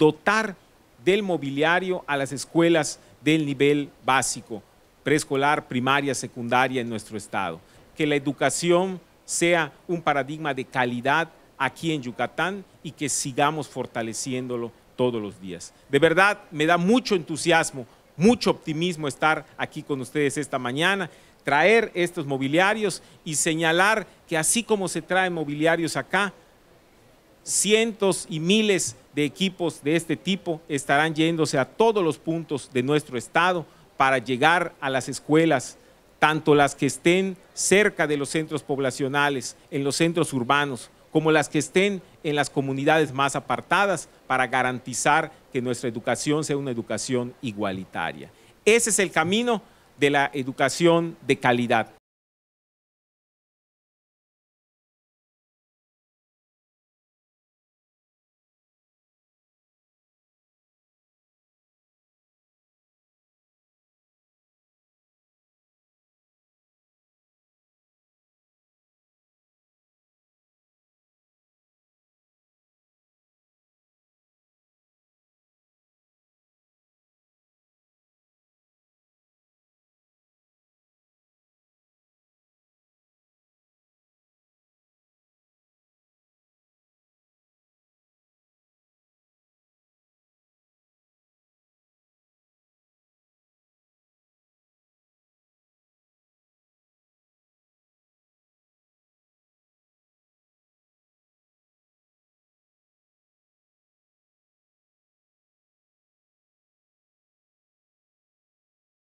dotar del mobiliario a las escuelas del nivel básico, preescolar, primaria, secundaria en nuestro estado. Que la educación sea un paradigma de calidad aquí en Yucatán y que sigamos fortaleciéndolo todos los días. De verdad, me da mucho entusiasmo, mucho optimismo estar aquí con ustedes esta mañana, traer estos mobiliarios y señalar que así como se traen mobiliarios acá, cientos y miles de equipos de este tipo estarán yéndose a todos los puntos de nuestro estado para llegar a las escuelas, tanto las que estén cerca de los centros poblacionales, en los centros urbanos, como las que estén en las comunidades más apartadas, para garantizar que nuestra educación sea una educación igualitaria. Ese es el camino de la educación de calidad.